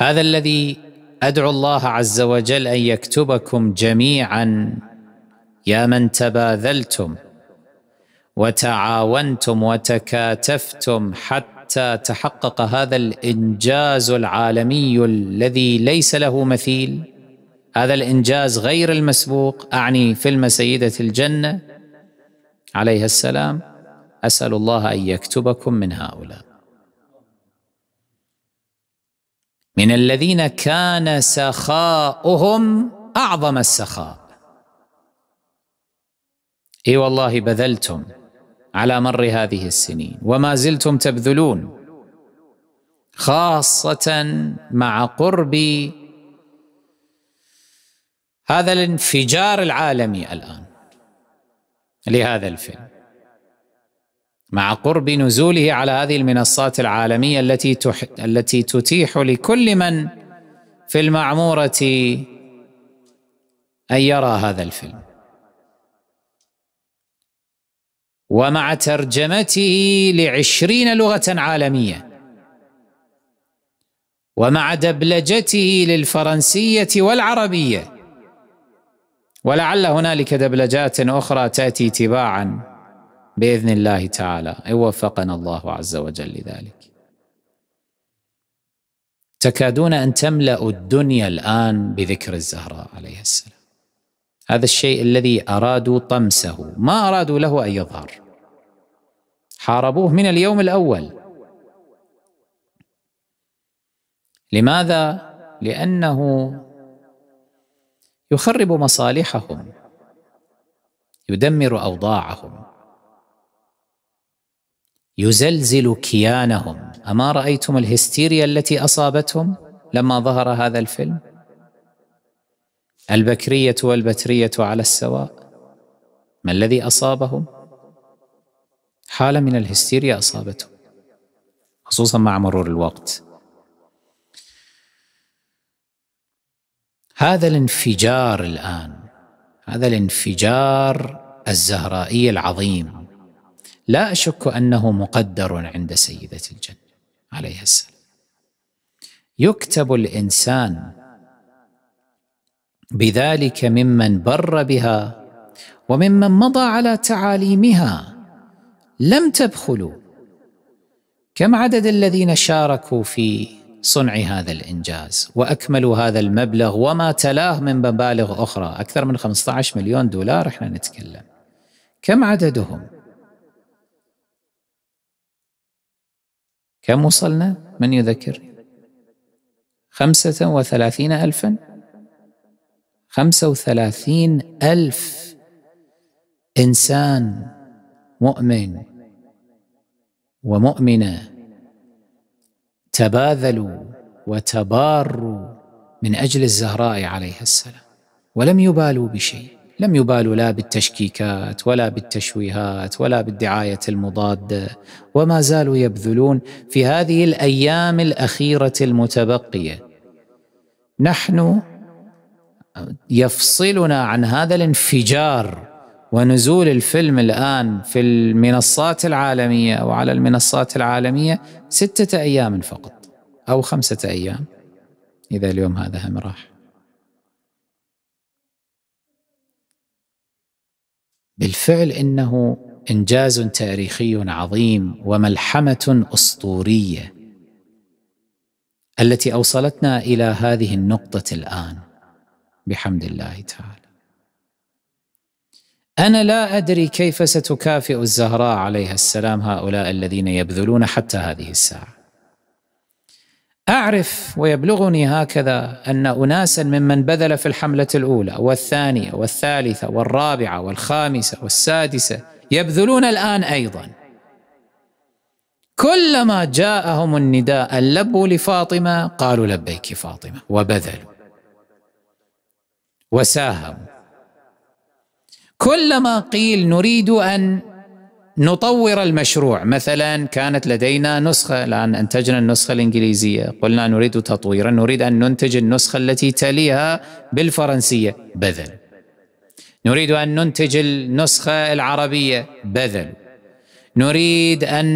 هذا الذي ادعو الله عز وجل ان يكتبكم جميعا يا من تباذلتم وتعاونتم وتكاتفتم حتى تحقق هذا الانجاز العالمي الذي ليس له مثيل هذا الانجاز غير المسبوق اعني فيلم سيده الجنه عليها السلام اسال الله ان يكتبكم من هؤلاء من الذين كان سخاؤهم اعظم السخاء اي والله بذلتم على مر هذه السنين وما زلتم تبذلون خاصه مع قرب هذا الانفجار العالمي الان لهذا الفيلم مع قرب نزوله على هذه المنصات العالميه التي تح... التي تتيح لكل من في المعموره ان يرى هذا الفيلم ومع ترجمته لعشرين لغه عالميه ومع دبلجته للفرنسيه والعربيه ولعل هنالك دبلجات اخرى تاتي تباعا باذن الله تعالى وفقنا الله عز وجل لذلك تكادون ان تملا الدنيا الان بذكر الزهراء عليها السلام هذا الشيء الذي ارادوا طمسه ما ارادوا له ان يظهر حاربوه من اليوم الاول لماذا لانه يخرب مصالحهم يدمر اوضاعهم يزلزل كيانهم اما رايتم الهستيريا التي اصابتهم لما ظهر هذا الفيلم البكريه والبتريه على السواء ما الذي اصابهم حاله من الهستيريا اصابتهم خصوصا مع مرور الوقت هذا الانفجار الان هذا الانفجار الزهرائي العظيم لا أشك أنه مقدر عند سيدة الجنة عليها السلام يكتب الإنسان بذلك ممن بر بها وممن مضى على تعاليمها لم تبخلوا كم عدد الذين شاركوا في صنع هذا الإنجاز وأكملوا هذا المبلغ وما تلاه من مبالغ أخرى أكثر من 15 مليون دولار إحنا نتكلم كم عددهم؟ كم وصلنا؟ من يذكرني خمسة وثلاثين ألفا خمسة وثلاثين ألف إنسان مؤمن ومؤمنة تباذلوا وتباروا من أجل الزهراء عليها السلام ولم يبالوا بشيء لم يبالوا لا بالتشكيكات ولا بالتشويهات ولا بالدعايه المضاده وما زالوا يبذلون في هذه الايام الاخيره المتبقيه نحن يفصلنا عن هذا الانفجار ونزول الفيلم الان في المنصات العالميه وعلى المنصات العالميه سته ايام فقط او خمسه ايام اذا اليوم هذا هم راح بالفعل انه انجاز تاريخي عظيم وملحمه اسطوريه التي اوصلتنا الى هذه النقطه الان بحمد الله تعالى انا لا ادري كيف ستكافئ الزهراء عليها السلام هؤلاء الذين يبذلون حتى هذه الساعه أعرف ويبلغني هكذا أن أناسا ممن بذل في الحملة الأولى والثانية والثالثة والرابعة والخامسة والسادسة يبذلون الآن أيضا كلما جاءهم النداء أن لبوا لفاطمة قالوا لبيك فاطمة وبذلوا وساهموا كلما قيل نريد أن نطور المشروع مثلا كانت لدينا نسخة الآن أنتجنا النسخة الإنجليزية قلنا نريد تطويرا نريد أن ننتج النسخة التي تليها بالفرنسية بذل نريد أن ننتج النسخة العربية بذل نريد أن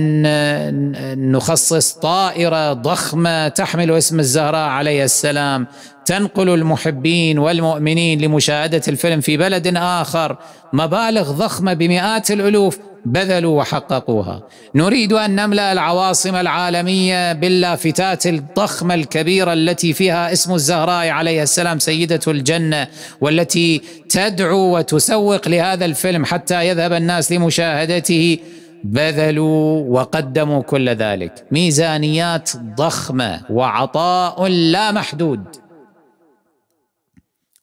نخصص طائرة ضخمة تحمل اسم الزهراء عليه السلام تنقل المحبين والمؤمنين لمشاهده الفيلم في بلد اخر مبالغ ضخمه بمئات الالوف بذلوا وحققوها نريد ان نملا العواصم العالميه باللافتات الضخمه الكبيره التي فيها اسم الزهراء عليه السلام سيده الجنه والتي تدعو وتسوق لهذا الفيلم حتى يذهب الناس لمشاهدته بذلوا وقدموا كل ذلك ميزانيات ضخمه وعطاء لا محدود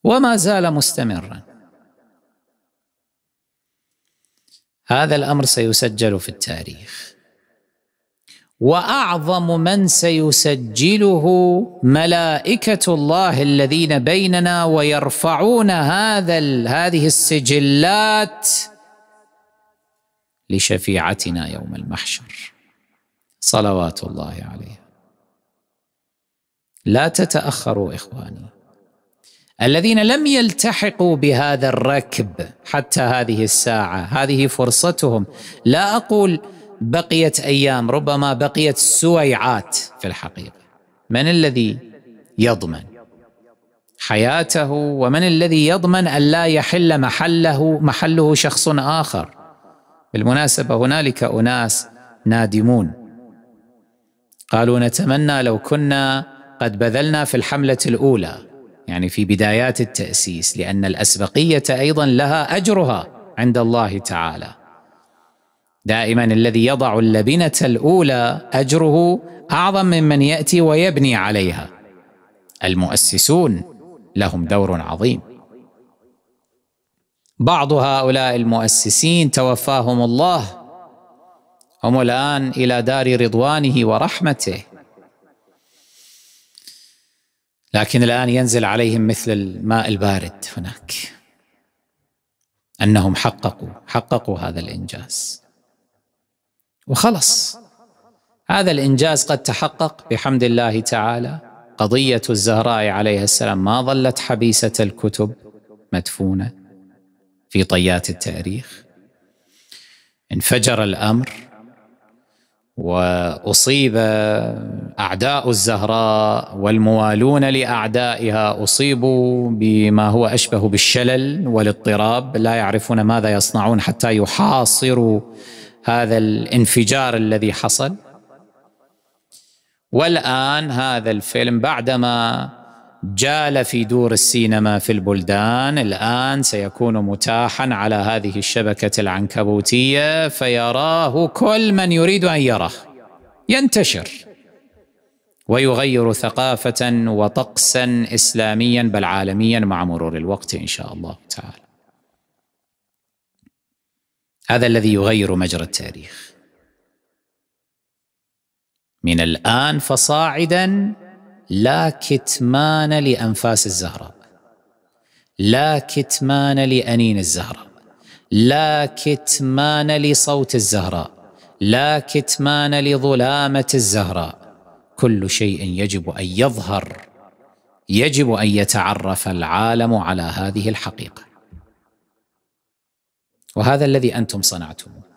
وما زال مستمرا هذا الامر سيسجل في التاريخ واعظم من سيسجله ملائكه الله الذين بيننا ويرفعون هذا هذه السجلات لشفيعتنا يوم المحشر صلوات الله عليه لا تتاخروا اخواني الذين لم يلتحقوا بهذا الركب حتى هذه الساعه هذه فرصتهم لا اقول بقيت ايام ربما بقيت سويعات في الحقيقه من الذي يضمن حياته ومن الذي يضمن ان لا يحل محله محله شخص اخر بالمناسبه هنالك اناس نادمون قالوا نتمنى لو كنا قد بذلنا في الحمله الاولى يعني في بدايات التأسيس لأن الأسبقية أيضا لها أجرها عند الله تعالى دائما الذي يضع اللبنة الأولى أجره أعظم ممن يأتي ويبني عليها المؤسسون لهم دور عظيم بعض هؤلاء المؤسسين توفاهم الله هم الان الى دار رضوانه ورحمته لكن الان ينزل عليهم مثل الماء البارد هناك انهم حققوا حققوا هذا الانجاز وخلص هذا الانجاز قد تحقق بحمد الله تعالى قضيه الزهراء عليها السلام ما ظلت حبيسه الكتب مدفونه في طيات التاريخ انفجر الامر واصيب اعداء الزهراء والموالون لاعدائها اصيبوا بما هو اشبه بالشلل والاضطراب لا يعرفون ماذا يصنعون حتى يحاصروا هذا الانفجار الذي حصل والان هذا الفيلم بعدما جال في دور السينما في البلدان الان سيكون متاحا على هذه الشبكه العنكبوتيه فيراه كل من يريد ان يراه ينتشر ويغير ثقافه وطقسا اسلاميا بل عالميا مع مرور الوقت ان شاء الله تعالى هذا الذي يغير مجرى التاريخ من الان فصاعدا لا كتمان لأنفاس الزهراء لا كتمان لأنين الزهراء لا كتمان لصوت الزهراء لا كتمان لظلامة الزهراء كل شيء يجب أن يظهر يجب أن يتعرف العالم على هذه الحقيقة وهذا الذي أنتم صنعتموه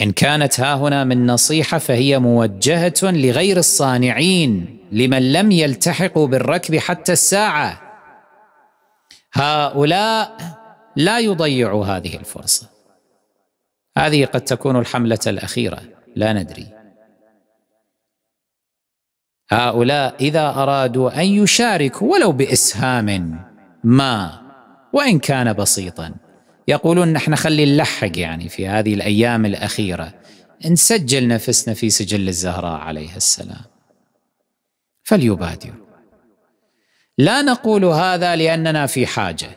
إن كانت ها هنا من نصيحة فهي موجهة لغير الصانعين لمن لم يلتحقوا بالركب حتى الساعة هؤلاء لا يضيعوا هذه الفرصة هذه قد تكون الحملة الأخيرة لا ندري هؤلاء إذا أرادوا أن يشاركوا ولو بإسهام ما وإن كان بسيطاً يقولون نحن خلي نلحق يعني في هذه الأيام الأخيرة نسجل نفسنا في سجل الزهراء عليها السلام فليبادر لا نقول هذا لأننا في حاجة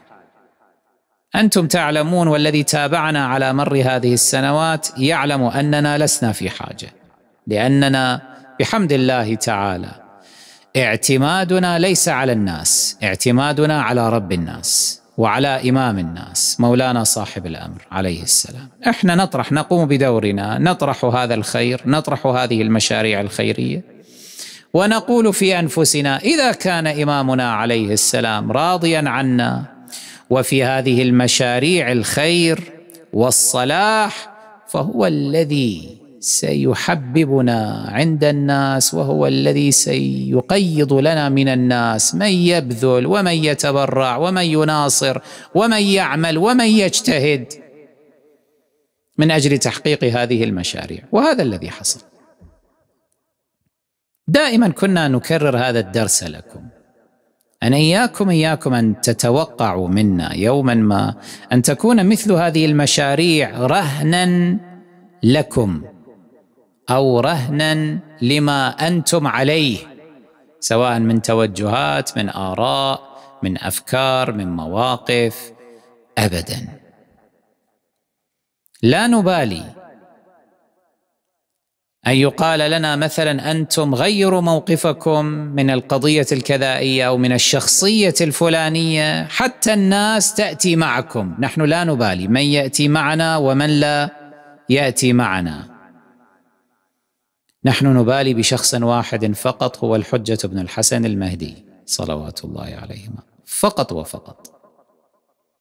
أنتم تعلمون والذي تابعنا على مر هذه السنوات يعلم أننا لسنا في حاجة لأننا بحمد الله تعالى اعتمادنا ليس على الناس اعتمادنا على رب الناس وعلى إمام الناس مولانا صاحب الأمر عليه السلام إحنا نطرح نقوم بدورنا نطرح هذا الخير نطرح هذه المشاريع الخيرية ونقول في أنفسنا إذا كان إمامنا عليه السلام راضيا عنا وفي هذه المشاريع الخير والصلاح فهو الذي سيحببنا عند الناس وهو الذي سيقيض لنا من الناس من يبذل ومن يتبرع ومن يناصر ومن يعمل ومن يجتهد من اجل تحقيق هذه المشاريع وهذا الذي حصل دائما كنا نكرر هذا الدرس لكم أن إياكم إياكم أن تتوقعوا منا يوما ما أن تكون مثل هذه المشاريع رهنا لكم او رهنا لما انتم عليه سواء من توجهات من اراء من افكار من مواقف ابدا لا نبالي ان يقال لنا مثلا انتم غيروا موقفكم من القضيه الكذائيه او من الشخصيه الفلانيه حتى الناس تاتي معكم نحن لا نبالي من ياتي معنا ومن لا ياتي معنا نحن نبالي بشخص واحد فقط هو الحجة بن الحسن المهدي صلوات الله عليهما فقط وفقط